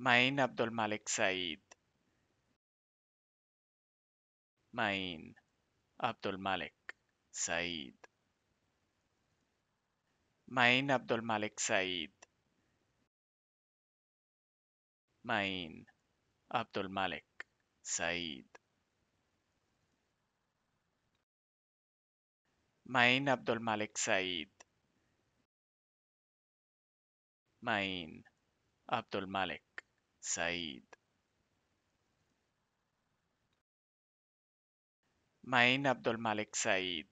Main Abdul Malik Said. Main Abdul Malik Said. Main Abdul Malik Said. Main Abdul Malik Said. Main Abdul Malik Said. Main Abdul Malik Said. Main Abdul Malik Said.